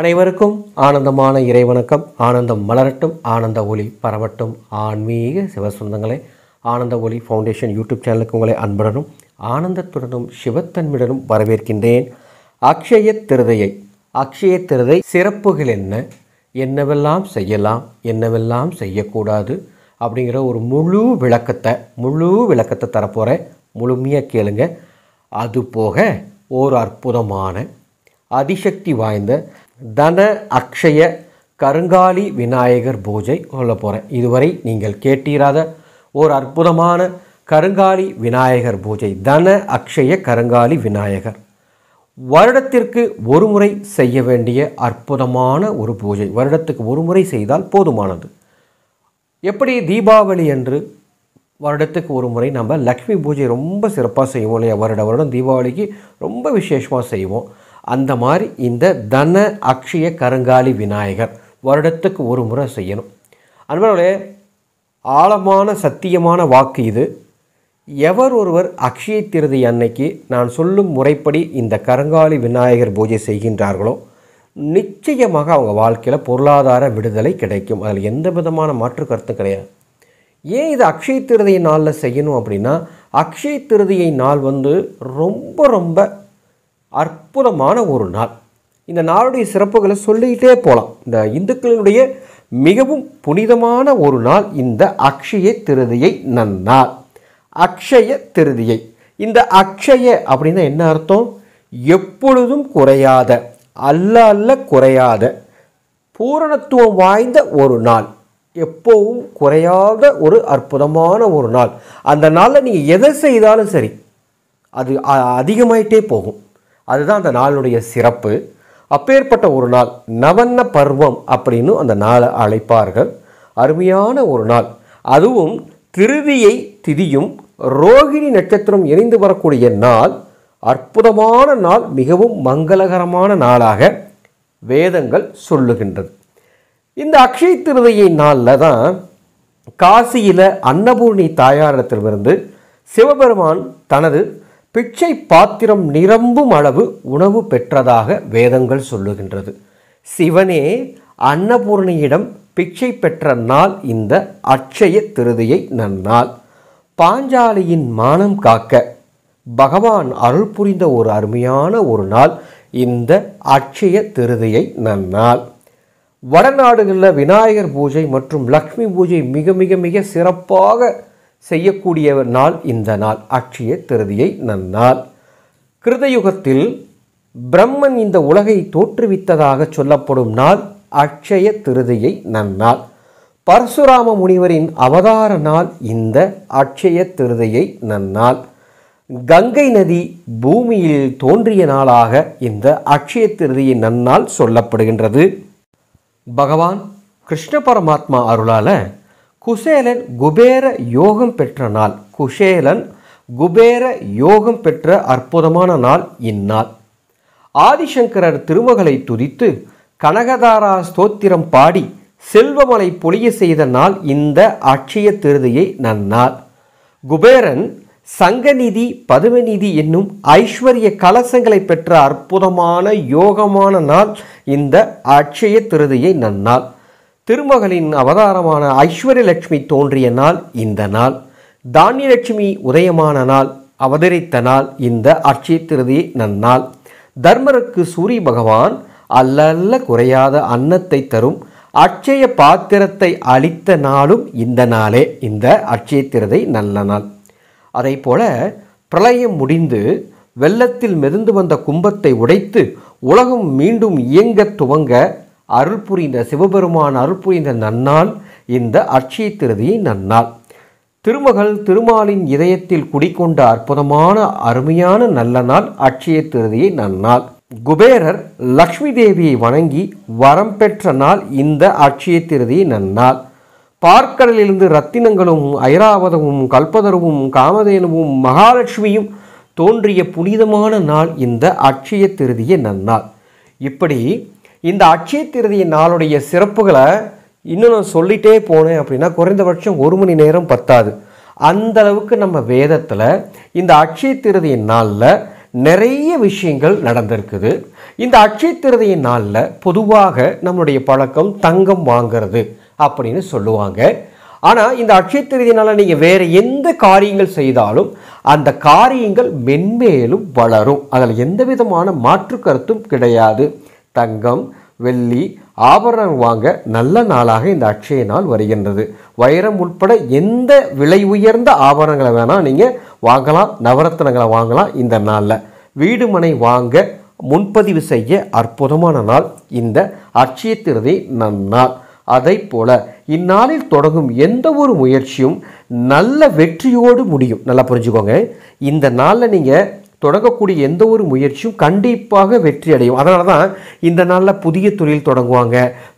அனைவருக்கும் ஆனந்தமான இறைவணக்கம் ஆனந்தம் மலரட்டும் ஆனந்த ஒளி பரவட்டும் ஆன்மீக சிவசொந்தங்களே ஆனந்த ஒளி ஃபவுண்டேஷன் யூடியூப் சேனலுக்கு உங்களை அன்புடனும் ஆனந்தத்துடனும் சிவத்தன்மையுடனும் வரவேற்கின்றேன் அக்ஷய திருதையை அக்ஷய திருதை சிறப்புகள் என்ன என்னவெல்லாம் செய்யலாம் என்னவெல்லாம் செய்யக்கூடாது அப்படிங்கிற ஒரு முழு விளக்கத்தை முழு விளக்கத்தை தரப்போகிறேன் முழுமையாக கேளுங்க அது போக ஓர் அற்புதமான அதிசக்தி வாய்ந்த தன அக்ஷய கருங்காலி விநாயகர் பூஜை சொல்ல போகிறேன் இதுவரை நீங்கள் கேட்டீராத ஒரு அற்புதமான கருங்காலி விநாயகர் பூஜை தன அக்ஷய கருங்காலி விநாயகர் வருடத்திற்கு ஒரு முறை செய்ய வேண்டிய அற்புதமான ஒரு பூஜை வருடத்துக்கு ஒரு முறை செய்தால் போதுமானது எப்படி தீபாவளி என்று வருடத்துக்கு ஒரு முறை நம்ம லக்ஷ்மி பூஜை ரொம்ப சிறப்பாக செய்வோம் இல்லையா வருட வருடம் தீபாவளிக்கு ரொம்ப விசேஷமாக செய்வோம் அந்த மாதிரி இந்த தன அக்ஷய கருங்காலி விநாயகர் வருடத்துக்கு ஒரு முறை செய்யணும் அன்பர்களே ஆழமான சத்தியமான வாக்கு இது எவர் ஒருவர் அக்ஷய திருதி அன்னைக்கு நான் சொல்லும் முறைப்படி இந்த கருங்காலி விநாயகர் பூஜை செய்கின்றார்களோ நிச்சயமாக அவங்க வாழ்க்கையில் பொருளாதார விடுதலை கிடைக்கும் அதில் எந்த விதமான மாற்று கருத்து கிடையாது ஏன் இது அக்ஷய திருதியை நாளில் செய்யணும் அப்படின்னா அக்ஷய திருதியை நாள் வந்து ரொம்ப ரொம்ப அற்புதமான ஒரு நாள் இந்த நாளுடைய சிறப்புகளை சொல்லிக்கிட்டே போகலாம் இந்த இந்துக்களினுடைய மிகவும் புனிதமான ஒரு நாள் இந்த அக்ஷய திருதியை நன்னாள் அக்ஷய திருதியை இந்த அக்ஷய அப்படின்னா என்ன அர்த்தம் எப்பொழுதும் குறையாத அல்ல அல்ல குறையாத பூரணத்துவம் வாய்ந்த ஒரு நாள் எப்போவும் குறையாத ஒரு அற்புதமான ஒரு நாள் அந்த நாளில் நீங்கள் எதை செய்தாலும் சரி அது அதிகமாயிட்டே போகும் அதுதான் அந்த நாளுடைய சிறப்பு அப்பேற்பட்ட ஒரு நாள் நவன்ன பருவம் அப்படின்னு அந்த நாளை அழைப்பார்கள் அருமையான ஒரு நாள் அதுவும் திருதியை திதியும் ரோகிணி நட்சத்திரம் இணைந்து வரக்கூடிய நாள் அற்புதமான நாள் மிகவும் மங்களகரமான நாளாக வேதங்கள் சொல்லுகின்றது இந்த அக்ஷய திருதியை நாளில் தான் காசியில் அன்னபூர்ணி தாயாரிடத்திலிருந்து சிவபெருமான் தனது பிச்சை பாத்திரம் நிரம்பும் அளவு உணவு பெற்றதாக வேதங்கள் சொல்லுகின்றது சிவனே அன்னபூர்ணியிடம் பிச்சை பெற்ற நாள் இந்த அட்சய திருதியை நன்னாள் பாஞ்சாலியின் மானம் காக்க பகவான் அருள் புரிந்த ஒரு அருமையான ஒரு நாள் இந்த அட்சய திருதியை நன்னாள் வடநாடுகளில் விநாயகர் பூஜை மற்றும் லக்ஷ்மி பூஜை மிக மிக மிக சிறப்பாக செய்யக்கூடிய நாள் இந்த நாள் அட்சய திருதியை நன்னாள் கிருதயுகத்தில் பிரம்மன் இந்த உலகை தோற்றுவித்ததாக சொல்லப்படும் நாள் அட்சய திருதியை நன்னாள் பரசுராம முனிவரின் அவதார நாள் இந்த அட்சய திருதியை நன்னாள் கங்கை நதி பூமியில் தோன்றிய நாளாக இந்த அட்சய திருதியை நன்னால் சொல்லப்படுகின்றது பகவான் கிருஷ்ண பரமாத்மா அருளால் குசேலன் குபேர யோகம் பெற்ற நாள் குசேலன் குபேர யோகம் பெற்ற அற்புதமான நாள் இந்நாள் ஆதிசங்கரர் திருமகளை துதித்து கனகதாரா ஸ்தோத்திரம் பாடி செல்வமலை பொழிய செய்த நாள் இந்த அட்சய திருதியை நன்னாள் குபேரன் சங்கநிதி பதுமநிதி என்னும் ஐஸ்வர்ய கலசங்களை பெற்ற அற்புதமான யோகமான நாள் இந்த அட்சய திருதியை நன்னாள் திருமகளின் அவதாரமான ஐஸ்வர்யலட்சுமி தோன்றிய நாள் இந்த நாள் தானியலட்சுமி உதயமான நாள் அவதரித்த நாள் இந்த அட்சய திருதி நன்னாள் தர்மருக்கு சூரிய பகவான் அல்லல்ல குறையாத அன்னத்தை தரும் அட்சய பாத்திரத்தை அளித்த நாளும் இந்த நாளே இந்த அட்சய திருதை நல்ல நாள் அதை போல பிரளயம் முடிந்து வெள்ளத்தில் மெதுந்து வந்த கும்பத்தை உடைத்து உலகம் மீண்டும் இயங்க துவங்க அருள் புரிந்த சிவபெருமான் அருள் புரிந்த நன்னால் இந்த அட்சய திருதி நன்னால் திருமகள் திருமாலின் இதயத்தில் குடிக்கொண்ட அற்புதமான அருமையான நல்ல நாள் அட்சய திருதியை நன்னால் குபேரர் லக்ஷ்மி தேவியை வணங்கி வரம் பெற்ற நாள் இந்த அட்சய திருதியை நன்னால் பார்க்கடலிலிருந்து ரத்தினங்களும் ஐராவதமும் கல்பதருவும் காமதேனுவும் மகாலட்சுமியும் தோன்றிய புனிதமான நாள் இந்த அட்சய திருதியை நன்னாள் இப்படி இந்த அட்சய திருதிய நாளுடைய சிறப்புகளை இன்னும் நான் சொல்லிட்டே போனேன் அப்படின்னா குறைந்தபட்சம் ஒரு மணி நேரம் பத்தாது அந்த அளவுக்கு நம்ம வேதத்தில் இந்த அட்சய திருதியின் நாளில் நிறைய விஷயங்கள் நடந்திருக்குது இந்த அட்சய திருதியின் நாளில் பொதுவாக நம்மளுடைய பழக்கம் தங்கம் வாங்கிறது அப்படின்னு சொல்லுவாங்க ஆனால் இந்த அட்சய திருதியினால் நீங்கள் வேறு எந்த காரியங்கள் செய்தாலும் அந்த காரியங்கள் மென்மேலும் வளரும் அதில் எந்த விதமான மாற்று கருத்தும் கிடையாது தங்கம் வெள்ளி ஆபரணம் வாங்க நல்ல நாளாக இந்த அக்ஷய நாள் வருகின்றது வைரம் உட்பட எந்த விலை உயர்ந்த ஆபரணங்களை வேணால் நீங்கள் வாங்கலாம் நவரத்தனங்களை வாங்கலாம் இந்த நாளில் வீடு மனை வாங்க முன்பதிவு செய்ய அற்புதமான நாள் இந்த அட்சய திருதி நன்னாள் அதை போல இந்நாளில் தொடங்கும் எந்த ஒரு முயற்சியும் நல்ல வெற்றியோடு முடியும் நல்லா புரிஞ்சுக்கோங்க இந்த நாளில் நீங்கள் தொடங்கக்கூடிய எந்த ஒரு முயற்சியும் கண்டிப்பாக வெற்றி அடையும் அதனால தான் இந்த நாளில் புதிய தொழில் தொடங்குவாங்க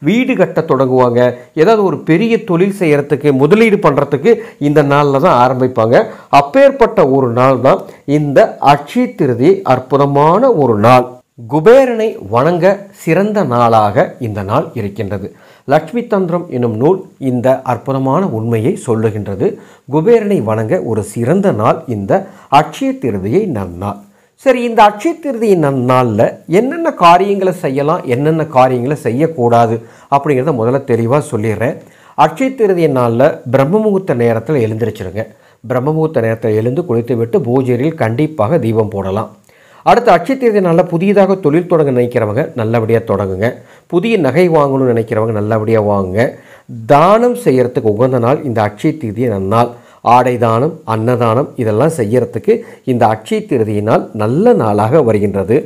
வீடு கட்ட தொடங்குவாங்க ஏதாவது ஒரு பெரிய தொழில் செய்கிறதுக்கு முதலீடு பண்ணுறதுக்கு இந்த நாளில் தான் ஆரம்பிப்பாங்க அப்பேற்பட்ட ஒரு நாள் தான் இந்த அட்சய திருதி அற்புதமான ஒரு நாள் குபேரனை வணங்க சிறந்த நாளாக இந்த நாள் இருக்கின்றது லக்ஷ்மி தந்திரம் என்னும் நூல் இந்த அற்புதமான உண்மையை சொல்லுகின்றது குபேரனை வணங்க ஒரு சிறந்த நாள் இந்த அட்சய திருதியை நன்னாள் சரி இந்த அட்சய திருதியின் நன்னாளில் என்னென்ன காரியங்களை செய்யலாம் என்னென்ன காரியங்களை செய்யக்கூடாது அப்படிங்கிறத முதல்ல தெளிவாக சொல்லிடுறேன் அட்சய திருதிய நாளில் முகூர்த்த நேரத்தில் எழுந்திரிச்சிருங்க முகூர்த்த நேரத்தில் எழுந்து குளித்துவிட்டு பூஜையில் கண்டிப்பாக தீபம் போடலாம் அடுத்த அட்சய தேதி நாளில் புதியதாக தொழில் தொடங்க நினைக்கிறவங்க நல்லபடியாக தொடங்குங்க புதிய நகை வாங்கணும்னு நினைக்கிறவங்க நல்லபடியாக வாங்குங்க தானம் செய்கிறதுக்கு உகந்த நாள் இந்த அட்சய தேதி நன்னால் ஆடை தானம் அன்னதானம் இதெல்லாம் செய்கிறதுக்கு இந்த அட்சய திருதியினால் நல்ல நாளாக வருகின்றது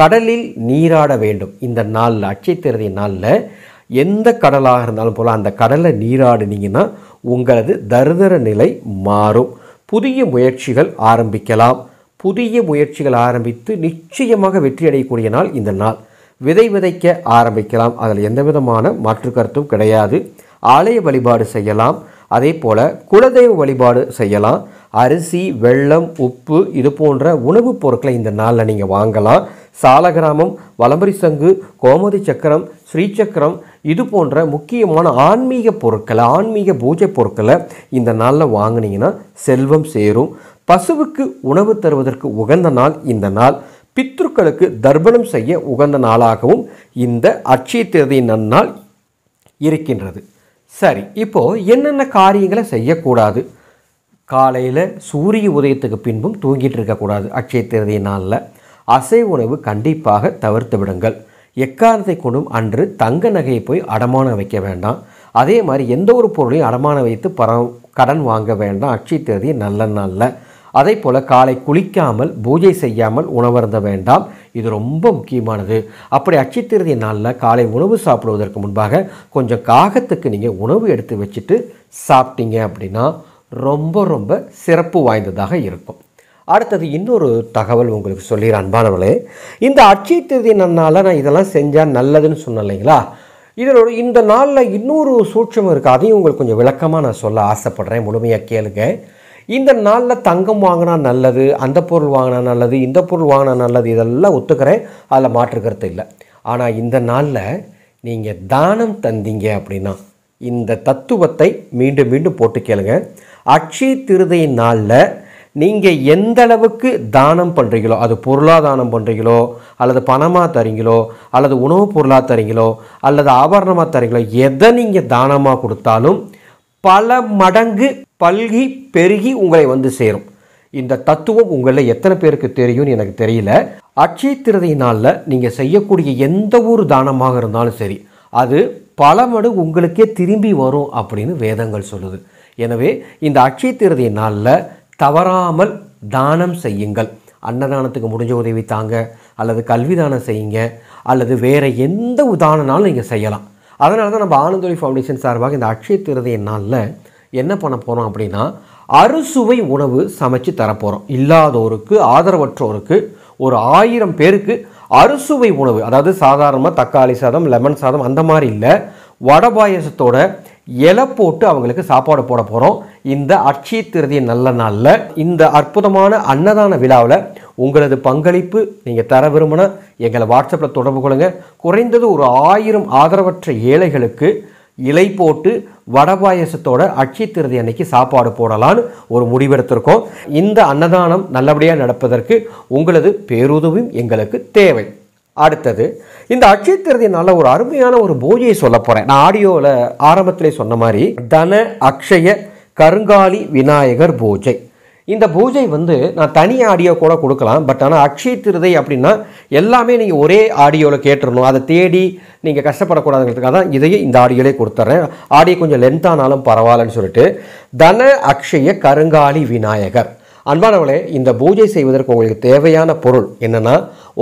கடலில் நீராட வேண்டும் இந்த நாளில் அட்சய திருதி நாளில் எந்த கடலாக இருந்தாலும் போல் அந்த கடலை நீராடினீங்கன்னா உங்களது தருதர நிலை மாறும் புதிய முயற்சிகள் ஆரம்பிக்கலாம் புதிய முயற்சிகள் ஆரம்பித்து நிச்சயமாக வெற்றி அடையக்கூடிய நாள் இந்த நாள் விதை விதைக்க ஆரம்பிக்கலாம் அதில் எந்த விதமான மாற்று கருத்தும் கிடையாது ஆலய வழிபாடு செய்யலாம் அதே போல் குலதெய்வ வழிபாடு செய்யலாம் அரிசி வெள்ளம் உப்பு இது போன்ற உணவுப் பொருட்களை இந்த நாளில் நீங்கள் வாங்கலாம் சாலகிராமம் வலம்பரி சங்கு கோமதி சக்கரம் ஸ்ரீசக்கரம் இது போன்ற முக்கியமான ஆன்மீக பொருட்களை ஆன்மீக பூஜை பொருட்களை இந்த நாளில் வாங்கினீங்கன்னா செல்வம் சேரும் பசுவுக்கு உணவு தருவதற்கு உகந்த நாள் இந்த நாள் பித்ருக்களுக்கு தர்ப்பணம் செய்ய உகந்த நாளாகவும் இந்த அட்சய தேதி நன்னால் இருக்கின்றது சரி இப்போது என்னென்ன காரியங்களை செய்யக்கூடாது காலையில் சூரிய உதயத்துக்கு பின்பும் தூங்கிட்டு இருக்கக்கூடாது அட்சய தேதி நாளில் அசை உணவு கண்டிப்பாக தவிர்த்து விடுங்கள் எக்காரத்தை கொண்டும் அன்று தங்க நகையை போய் அடமானம் வைக்க வேண்டாம் அதே மாதிரி எந்த ஒரு பொருளையும் அடமானம் வைத்து பரம் கடன் வாங்க வேண்டாம் அட்சய தேதி நல்ல நாளில் அதே போல் காலை குளிக்காமல் பூஜை செய்யாமல் உணவருந்த வேண்டாம் இது ரொம்ப முக்கியமானது அப்படி அச்சித்திருதி நாளில் காலை உணவு சாப்பிடுவதற்கு முன்பாக கொஞ்சம் காகத்துக்கு நீங்கள் உணவு எடுத்து வச்சுட்டு சாப்பிட்டீங்க அப்படின்னா ரொம்ப ரொம்ப சிறப்பு வாய்ந்ததாக இருக்கும் அடுத்தது இன்னொரு தகவல் உங்களுக்கு சொல்லிடுற அன்பானவர்களே இந்த அச்சித்திருதி நன்னால் நான் இதெல்லாம் செஞ்சால் நல்லதுன்னு சொன்னேன் இல்லைங்களா இதனோட இந்த நாளில் இன்னொரு சூட்சம் இருக்குது அதையும் உங்களுக்கு கொஞ்சம் விளக்கமாக நான் சொல்ல ஆசைப்பட்றேன் முழுமையாக கேளுங்க இந்த நாளில் தங்கம் வாங்கினா நல்லது அந்த பொருள் வாங்கினா நல்லது இந்த பொருள் வாங்கினா நல்லது இதெல்லாம் ஒத்துக்கிறேன் அதில் மாற்றுக்கிறது இல்லை ஆனால் இந்த நாளில் நீங்கள் தானம் தந்தீங்க அப்படின்னா இந்த தத்துவத்தை மீண்டும் மீண்டும் போட்டு கேளுங்க அக்ஷய திருதையின் நாளில் நீங்கள் எந்த அளவுக்கு தானம் பண்ணுறீங்களோ அது பொருளாக தானம் பண்ணுறீங்களோ அல்லது பணமாக தரீங்களோ அல்லது உணவுப் பொருளாக தரீங்களோ அல்லது ஆபரணமாக தரீங்களோ எதை நீங்கள் தானமாக கொடுத்தாலும் பல மடங்கு பல்கி பெருகி உங்களை வந்து சேரும் இந்த தத்துவம் உங்களில் எத்தனை பேருக்கு தெரியும்னு எனக்கு தெரியல அட்சய நாளில் நீங்கள் செய்யக்கூடிய எந்த ஒரு தானமாக இருந்தாலும் சரி அது பல மடு உங்களுக்கே திரும்பி வரும் அப்படின்னு வேதங்கள் சொல்லுது எனவே இந்த அட்சய நாளில் தவறாமல் தானம் செய்யுங்கள் அன்னதானத்துக்கு முடிஞ்ச உதவி தாங்க அல்லது கல்வி தானம் செய்யுங்க அல்லது வேறு எந்த உதாரணனாலும் நீங்கள் செய்யலாம் அதனால தான் நம்ம ஆனந்தொழி ஃபவுண்டேஷன் சார்பாக இந்த அக்ஷய திருதிய நாளில் என்ன பண்ண போகிறோம் அப்படின்னா அறுசுவை உணவு சமைச்சு தரப்போகிறோம் இல்லாதோருக்கு ஆதரவற்றோருக்கு ஒரு ஆயிரம் பேருக்கு அறுசுவை உணவு அதாவது சாதாரணமாக தக்காளி சாதம் லெமன் சாதம் அந்த மாதிரி இல்லை வடை பாயசத்தோட இலை போட்டு அவங்களுக்கு சாப்பாடு போட போகிறோம் இந்த அட்சய திருதிய நல்ல நாளில் இந்த அற்புதமான அன்னதான விழாவில் உங்களது பங்களிப்பு நீங்கள் தர விரும்பினா எங்களை வாட்ஸ்அப்பில் தொடர்பு கொள்ளுங்கள் குறைந்தது ஒரு ஆயிரம் ஆதரவற்ற ஏழைகளுக்கு இலை போட்டு வட பாயசத்தோட அட்சயத்திருதி அன்னைக்கு சாப்பாடு போடலான்னு ஒரு முடிவெடுத்திருக்கோம் இந்த அன்னதானம் நல்லபடியாக நடப்பதற்கு உங்களது பேருதவியும் எங்களுக்கு தேவை அடுத்தது இந்த அட்சயத்திருதி நல்ல ஒரு அருமையான ஒரு பூஜையை சொல்ல போகிறேன் நான் ஆடியோவில் ஆரம்பத்திலே சொன்ன மாதிரி தன அக்ஷய கருங்காலி விநாயகர் பூஜை இந்த பூஜை வந்து நான் தனி ஆடியோ கூட கொடுக்கலாம் பட் ஆனால் அக்ஷய திருதை அப்படின்னா எல்லாமே நீங்கள் ஒரே ஆடியோவில் கேட்டுடணும் அதை தேடி நீங்கள் கஷ்டப்படக்கூடாதுங்கிறதுக்காக தான் இதையே இந்த ஆடியோலே கொடுத்துட்றேன் ஆடியோ கொஞ்சம் லென்த்தானாலும் பரவாயில்லன்னு சொல்லிட்டு தன அக்ஷய கருங்காலி விநாயகர் அன்பானவர்களே இந்த பூஜை செய்வதற்கு உங்களுக்கு தேவையான பொருள் என்னென்னா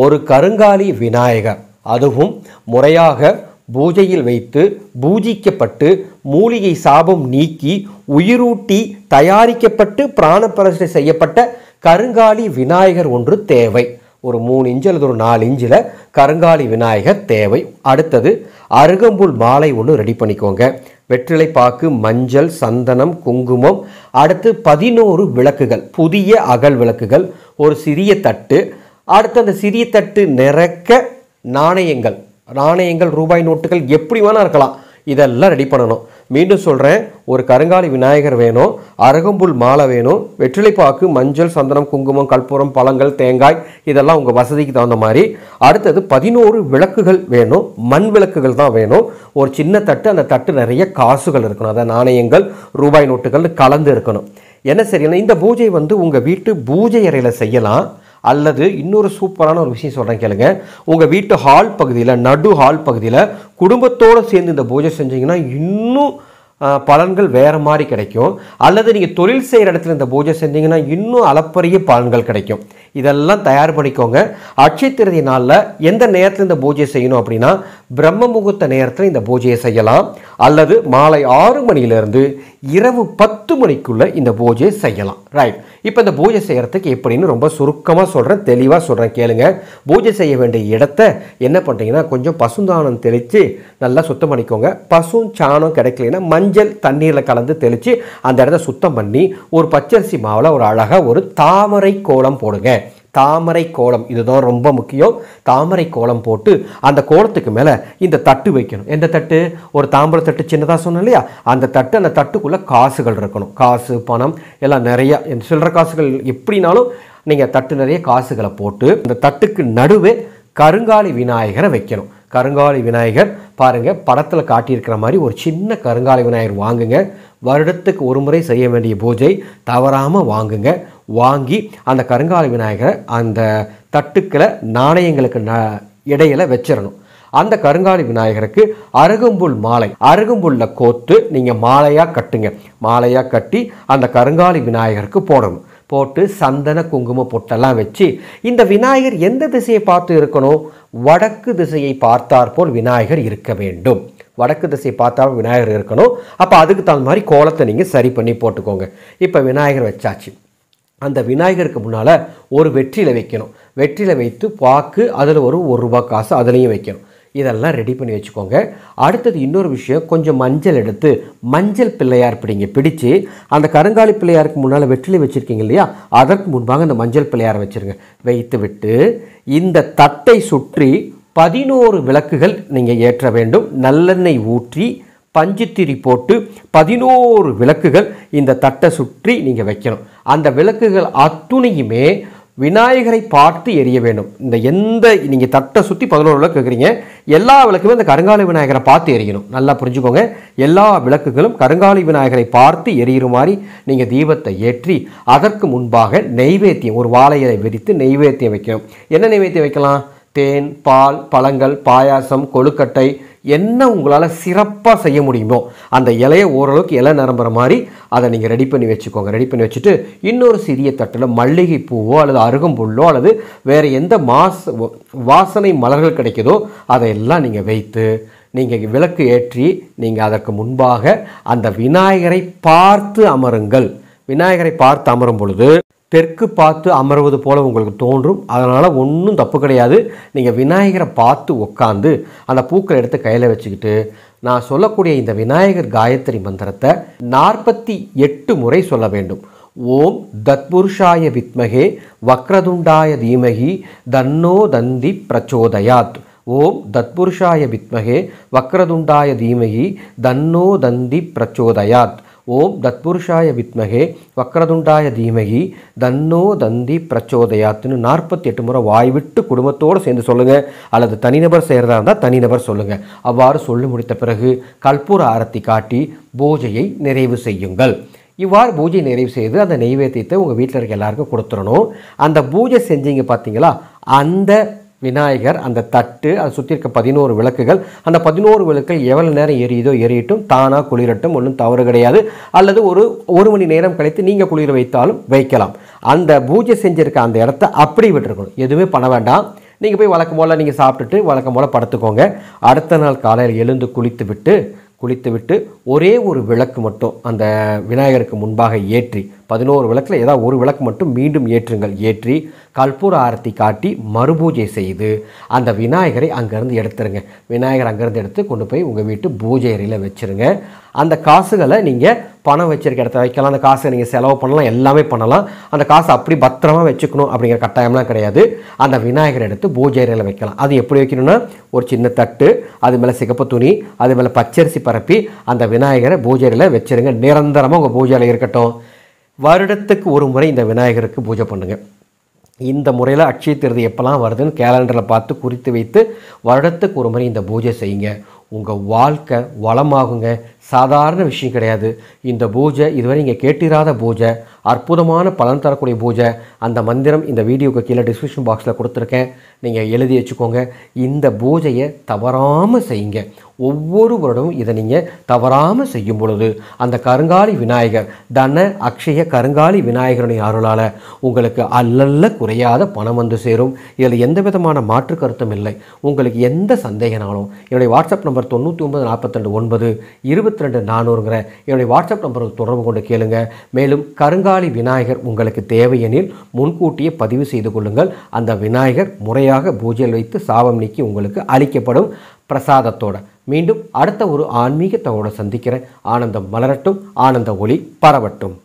ஒரு கருங்காலி விநாயகர் அதுவும் முறையாக பூஜையில் வைத்து பூஜிக்கப்பட்டு மூலிகை சாபம் நீக்கி உயிரூட்டி தயாரிக்கப்பட்டு பிராணப்பிரஷ்டை செய்யப்பட்ட கருங்காலி விநாயகர் ஒன்று தேவை ஒரு மூணு இன்ச்சு அல்லது ஒரு நாலு இன்ச்சில் கருங்காலி விநாயகர் தேவை அடுத்தது அருகம்புல் மாலை ஒன்று ரெடி பண்ணிக்கோங்க வெற்றிலை பாக்கு மஞ்சள் சந்தனம் குங்குமம் அடுத்து பதினோரு விளக்குகள் புதிய அகல் விளக்குகள் ஒரு சிறிய தட்டு அடுத்து அந்த சிறிய தட்டு நிறக்க நாணயங்கள் நாணயங்கள் ரூபாய் நோட்டுகள் எப்படி வேணால் இருக்கலாம் இதெல்லாம் ரெடி பண்ணணும் மீண்டும் சொல்கிறேன் ஒரு கருங்காலி விநாயகர் வேணும் அரகம்புல் மாலை வேணும் வெற்றிலைப்பாக்கு மஞ்சள் சந்தனம் குங்குமம் கற்பூரம் பழங்கள் தேங்காய் இதெல்லாம் உங்கள் வசதிக்கு தகுந்த மாதிரி அடுத்தது பதினோரு விளக்குகள் வேணும் மண் விளக்குகள் தான் வேணும் ஒரு சின்ன தட்டு அந்த தட்டு நிறைய காசுகள் இருக்கணும் அதை நாணயங்கள் ரூபாய் நோட்டுகள் கலந்து இருக்கணும் என்ன சரியான இந்த பூஜை வந்து உங்கள் வீட்டு பூஜை அறையில் செய்யலாம் அல்லது இன்னொரு சூப்பரான ஒரு விஷயம் சொல்கிறேன் கேளுங்க உங்கள் வீட்டு ஹால் பகுதியில் நடு ஹால் பகுதியில் குடும்பத்தோடு சேர்ந்து இந்த பூஜை செஞ்சீங்கன்னா இன்னும் பலன்கள் வேறு மாதிரி கிடைக்கும் அல்லது நீங்கள் தொழில் செய்கிற இடத்துல இந்த பூஜை செஞ்சீங்கன்னா இன்னும் அளப்பரிய பலன்கள் கிடைக்கும் இதெல்லாம் தயார் பண்ணிக்கோங்க அட்சய திருதி நாளில் எந்த நேரத்தில் இந்த பூஜையை செய்யணும் அப்படின்னா பிரம்ம முகூர்த்த நேரத்தில் இந்த பூஜையை செய்யலாம் அல்லது மாலை ஆறு மணியிலேருந்து இரவு பத்து மணிக்குள்ளே இந்த பூஜையை செய்யலாம் ரைட் இப்போ இந்த பூஜை செய்கிறதுக்கு எப்படின்னு ரொம்ப சுருக்கமாக சொல்கிறேன் தெளிவாக சொல்கிறேன் கேளுங்க பூஜை செய்ய வேண்டிய இடத்த என்ன பண்ணுறீங்கன்னா கொஞ்சம் பசுந்தானம் தெளித்து நல்லா சுத்தம் பண்ணிக்கோங்க பசும் சாணம் கிடைக்கலன்னா மஞ்சள் தண்ணீரில் கலந்து தெளித்து அந்த இடத்த சுத்தம் பண்ணி ஒரு பச்சரிசி மாவில் ஒரு அழகாக ஒரு தாமரை கோலம் போடுங்க தாமரை கோலம் இதுதான் ரொம்ப முக்கியம் தாமரை கோலம் போட்டு அந்த கோலத்துக்கு மேலே இந்த தட்டு வைக்கணும் எந்த தட்டு ஒரு தாம்பர தட்டு சின்னதாக சொன்னோம் இல்லையா அந்த தட்டு அந்த தட்டுக்குள்ளே காசுகள் இருக்கணும் காசு பணம் எல்லாம் நிறையா சில்லற காசுகள் எப்படினாலும் நீங்கள் தட்டு நிறைய காசுகளை போட்டு இந்த தட்டுக்கு நடுவே கருங்காலி விநாயகரை வைக்கணும் கருங்காலி விநாயகர் பாருங்கள் படத்தில் காட்டியிருக்கிற மாதிரி ஒரு சின்ன கருங்காலி விநாயகர் வாங்குங்க வருடத்துக்கு ஒரு முறை செய்ய வேண்டிய பூஜை தவறாமல் வாங்குங்க வாங்கி அந்த கருங்கால விநாயகரை அந்த தட்டுக்களை நாணயங்களுக்கு ந இடையில வச்சிடணும் அந்த கருங்காலி விநாயகருக்கு அருகம்புல் மாலை அருகம்புல்ல கோத்து நீங்கள் மாலையாக கட்டுங்க மாலையாக கட்டி அந்த கருங்காலி விநாயகருக்கு போடணும் போட்டு சந்தன குங்கும பொட்டெல்லாம் வச்சு இந்த விநாயகர் எந்த திசையை பார்த்து இருக்கணும் வடக்கு திசையை பார்த்தாற்போல் விநாயகர் இருக்க வேண்டும் வடக்கு திசை பார்த்தா விநாயகர் இருக்கணும் அப்போ அதுக்கு தகுந்த மாதிரி கோலத்தை நீங்கள் சரி பண்ணி போட்டுக்கோங்க இப்போ விநாயகர் வச்சாச்சு அந்த விநாயகருக்கு முன்னால் ஒரு வெற்றியில் வைக்கணும் வெற்றியில் வைத்து பாக்கு அதில் ஒரு ஒரு ரூபா காசு அதுலேயும் வைக்கணும் இதெல்லாம் ரெடி பண்ணி வச்சுக்கோங்க அடுத்தது இன்னொரு விஷயம் கொஞ்சம் மஞ்சள் எடுத்து மஞ்சள் பிள்ளையார் பிடிங்க பிடிச்சு அந்த கருங்காலி பிள்ளையாருக்கு முன்னால் வெற்றிலை வச்சுருக்கீங்க இல்லையா அதற்கு முன்பாக அந்த மஞ்சள் பிள்ளையாரை வச்சுருங்க வைத்து விட்டு இந்த தட்டை சுற்றி பதினோரு விளக்குகள் நீங்கள் ஏற்ற வேண்டும் நல்லெண்ணெய் ஊற்றி பஞ்சுத்திரி போட்டு பதினோரு விளக்குகள் இந்த தட்டை சுற்றி நீங்கள் வைக்கணும் அந்த விளக்குகள் அத்துணையுமே விநாயகரை பார்த்து எரிய வேண்டும் இந்த எந்த நீங்கள் தட்டை சுற்றி பதினோரு விளக்கு வைக்கிறீங்க எல்லா விளக்குமே இந்த கருங்காலி விநாயகரை பார்த்து எரியணும் நல்லா புரிஞ்சுக்கோங்க எல்லா விளக்குகளும் கருங்காலி விநாயகரை பார்த்து எரியிற மாதிரி நீங்கள் தீபத்தை ஏற்றி அதற்கு முன்பாக நெய்வேத்தியம் ஒரு வாழையரை விரித்து நெய்வேத்தியம் வைக்கணும் என்ன நெய்வேத்தியம் வைக்கலாம் தேன் பால் பழங்கள் பாயாசம் கொழுக்கட்டை என்ன உங்களால் சிறப்பாக செய்ய முடியுமோ அந்த இலையை ஓரளவுக்கு இலை நிரம்புற மாதிரி அதை நீங்கள் ரெடி பண்ணி வச்சுக்கோங்க ரெடி பண்ணி வச்சுட்டு இன்னொரு சிறிய தட்டில் மல்லிகை பூவோ அல்லது அருகம்புல்லோ அல்லது வேறு எந்த மாச வாசனை மலர்கள் கிடைக்குதோ அதையெல்லாம் நீங்கள் வைத்து நீங்கள் விளக்கு ஏற்றி நீங்கள் அதற்கு முன்பாக அந்த விநாயகரை பார்த்து அமருங்கள் விநாயகரை பார்த்து அமரும் பொழுது தெற்கு பார்த்து அமர்வது போல உங்களுக்கு தோன்றும் அதனால் ஒன்றும் தப்பு கிடையாது நீங்கள் விநாயகரை பார்த்து உட்காந்து அந்த பூக்களை எடுத்து கையில் வச்சுக்கிட்டு நான் சொல்லக்கூடிய இந்த விநாயகர் காயத்ரி மந்திரத்தை நாற்பத்தி எட்டு முறை சொல்ல வேண்டும் ஓம் தத்புருஷாய வித்மகே வக்ரதுண்டாய தீமகி தன்னோ தந்தி பிரச்சோதயாத் ஓம் தத்புருஷாய வித்மகே வக்ரதுண்டாய தீமகி தன்னோ தந்தி பிரச்சோதயாத் ஓம் தத்புருஷாய வித்மகே வக்ரதுண்டாய தீமகி தன்னோ தந்தி பிரச்சோதயாத்துன்னு நாற்பத்தி எட்டு முறை வாய்விட்டு குடும்பத்தோடு சேர்ந்து சொல்லுங்கள் அல்லது தனிநபர் செய்கிறதா இருந்தால் தனிநபர் சொல்லுங்கள் அவ்வாறு சொல்லி முடித்த பிறகு கற்பூர ஆரத்தி காட்டி பூஜையை நிறைவு செய்யுங்கள் இவ்வாறு பூஜை நிறைவு செய்து அந்த நெய்வேத்தியத்தை உங்கள் வீட்டில் இருக்க எல்லாருக்கும் கொடுத்துடணும் அந்த பூஜை செஞ்சீங்க பார்த்தீங்களா அந்த விநாயகர் அந்த தட்டு அதை சுற்றி இருக்க பதினோரு விளக்குகள் அந்த பதினோரு விளக்குகள் எவ்வளோ நேரம் எரியுதோ எரியட்டும் தானாக குளிரட்டும் ஒன்றும் தவறு கிடையாது அல்லது ஒரு ஒரு மணி நேரம் கழித்து நீங்கள் குளிர வைத்தாலும் வைக்கலாம் அந்த பூஜை செஞ்சுருக்க அந்த இடத்த அப்படி விட்டுருக்கணும் எதுவுமே பண்ண வேண்டாம் நீங்கள் போய் வழக்கம் போல் நீங்கள் சாப்பிட்டுட்டு வழக்கம் போல் படுத்துக்கோங்க அடுத்த நாள் காலையில் எழுந்து குளித்து விட்டு குளித்து விட்டு ஒரே ஒரு விளக்கு மட்டும் அந்த விநாயகருக்கு முன்பாக ஏற்றி பதினோரு விளக்கில் ஏதாவது ஒரு விளக்கு மட்டும் மீண்டும் ஏற்றுங்கள் ஏற்றி கற்பூர ஆரத்தி காட்டி மறுபூஜை செய்து அந்த விநாயகரை அங்கேருந்து எடுத்துருங்க விநாயகர் அங்கேருந்து எடுத்து கொண்டு போய் உங்கள் வீட்டு பூஜை அறையில் வச்சுருங்க அந்த காசுகளை நீங்கள் பணம் வச்சுருக்க இடத்துல வைக்கலாம் அந்த காசை நீங்கள் செலவு பண்ணலாம் எல்லாமே பண்ணலாம் அந்த காசை அப்படி பத்திரமா வச்சுக்கணும் அப்படிங்கிற கட்டாயம்லாம் கிடையாது அந்த விநாயகர் எடுத்து பூஜை அறையில் வைக்கலாம் அது எப்படி வைக்கணும்னா ஒரு சின்ன தட்டு அது மேலே சிகப்பு துணி அது மேலே பச்சரிசி பரப்பி அந்த விநாயகரை பூஜை அறையில் வச்சுருங்க நிரந்தரமாக உங்கள் பூஜை அறையில் இருக்கட்டும் வருடத்துக்கு ஒரு முறை இந்த விநாயகருக்கு பூஜை பண்ணுங்கள் இந்த முறையில் அக்ஷய திருதி எப்போல்லாம் வருதுன்னு கேலண்டரில் பார்த்து குறித்து வைத்து வருடத்துக்கு ஒரு முறை இந்த பூஜை செய்யுங்க உங்கள் வாழ்க்கை வளமாகுங்க சாதாரண விஷயம் கிடையாது இந்த பூஜை இதுவரை நீங்கள் கேட்டிராத பூஜை அற்புதமான பலன் தரக்கூடிய பூஜை அந்த மந்திரம் இந்த வீடியோக்கு கீழே டிஸ்கிரிப்ஷன் பாக்ஸில் கொடுத்துருக்கேன் நீங்கள் எழுதி வச்சுக்கோங்க இந்த பூஜையை தவறாமல் செய்யுங்க ஒவ்வொரு வருடமும் இதை நீங்கள் தவறாமல் செய்யும் பொழுது அந்த கருங்காலி விநாயகர் தன அக்ஷய கருங்காலி விநாயகருடைய அருளால் உங்களுக்கு அல்லல்ல குறையாத பணம் வந்து சேரும் இதில் எந்த விதமான மாற்று கருத்தும் இல்லை உங்களுக்கு எந்த சந்தேகனாலும் என்னுடைய வாட்ஸ்அப் நம்பர் தொண்ணூற்றி ஒன்பது நாற்பத்தெண்டு ஒன்பது இருபத்தி ரெண்டு நானூறுங்கிற என்னுடைய வாட்ஸ்அப் நம்பருக்கு தொடர்பு கொண்டு கேளுங்க மேலும் கருங்காலி விநாயகர் உங்களுக்கு தேவையெனில் முன்கூட்டியே பதிவு செய்து கொள்ளுங்கள் அந்த விநாயகர் முறையாக பூஜையில் வைத்து சாபம் நீக்கி உங்களுக்கு அளிக்கப்படும் பிரசாதத்தோட மீண்டும் அடுத்த ஒரு ஆன்மீகத்தோடு சந்திக்கிறேன் ஆனந்தம் மலரட்டும் ஆனந்த ஒளி பரவட்டும்